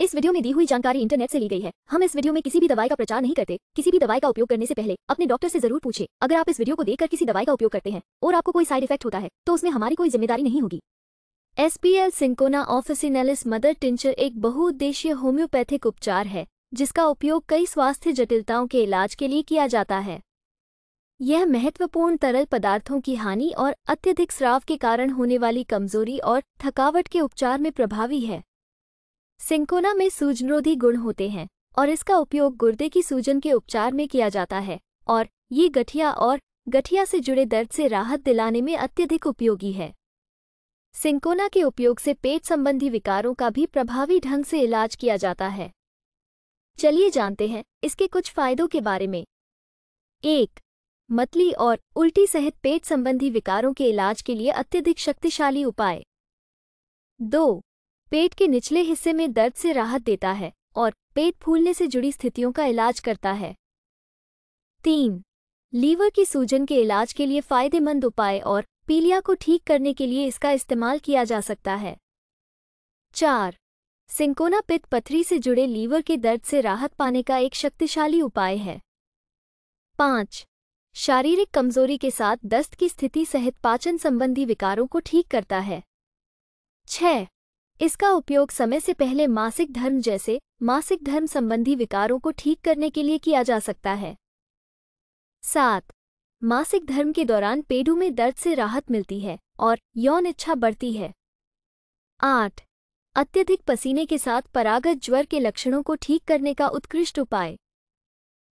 इस वीडियो में दी हुई जानकारी इंटरनेट से ली गई है हम इस वीडियो में किसी भी दवाई का प्रचार नहीं करते किसी भी दवाई का उपयोग करने से पहले अपने डॉक्टर से जरूर पूछे अगर आप इस वीडियो को देखकर किसी दवाई का उपयोग करते हैं और आपको कोई साइड इफेक्ट होता है तो उसमें हमारी कोई जिम्मेदारी नहीं होगी SPL cinchona officinalis mother tincture एक बहुउद्देशीय होम्योपैथिक उपचार है जिसका उपयोग कई स्वास्थ्य जटिलताओं के इलाज के लिए किया जाता है यह महत्वपूर्ण तरल पदार्थों की हानि और अत्यधिक स्राव के कारण होने वाली कमजोरी और थकावट के उपचार में प्रभावी है सिंकोना में सूजनरोधी गुण होते हैं और इसका उपयोग गुर्दे की सूजन के उपचार में किया जाता है और ये गठिया और गठिया से जुड़े दर्द से राहत दिलाने में अत्यधिक उपयोगी है सिंकोना के उपयोग से पेट संबंधी विकारों का भी प्रभावी ढंग से इलाज किया जाता है चलिए जानते हैं इसके कुछ फायदों के बारे में एक मतली और उल्टी सहित पेट संबंधी विकारों के इलाज के लिए अत्यधिक शक्तिशाली उपाय दो पेट के निचले हिस्से में दर्द से राहत देता है और पेट फूलने से जुड़ी स्थितियों का इलाज करता है तीन लीवर की सूजन के इलाज के लिए फायदेमंद उपाय और पीलिया को ठीक करने के लिए इसका इस्तेमाल किया जा सकता है चार सिंकोना पित्त पथरी से जुड़े लीवर के दर्द से राहत पाने का एक शक्तिशाली उपाय है पाँच शारीरिक कमजोरी के साथ दस्त की स्थिति सहित पाचन संबंधी विकारों को ठीक करता है छह इसका उपयोग समय से पहले मासिक धर्म जैसे मासिक धर्म संबंधी विकारों को ठीक करने के लिए किया जा सकता है सात मासिक धर्म के दौरान पेडू में दर्द से राहत मिलती है और यौन इच्छा बढ़ती है आठ अत्यधिक पसीने के साथ परागत ज्वर के लक्षणों को ठीक करने का उत्कृष्ट उपाय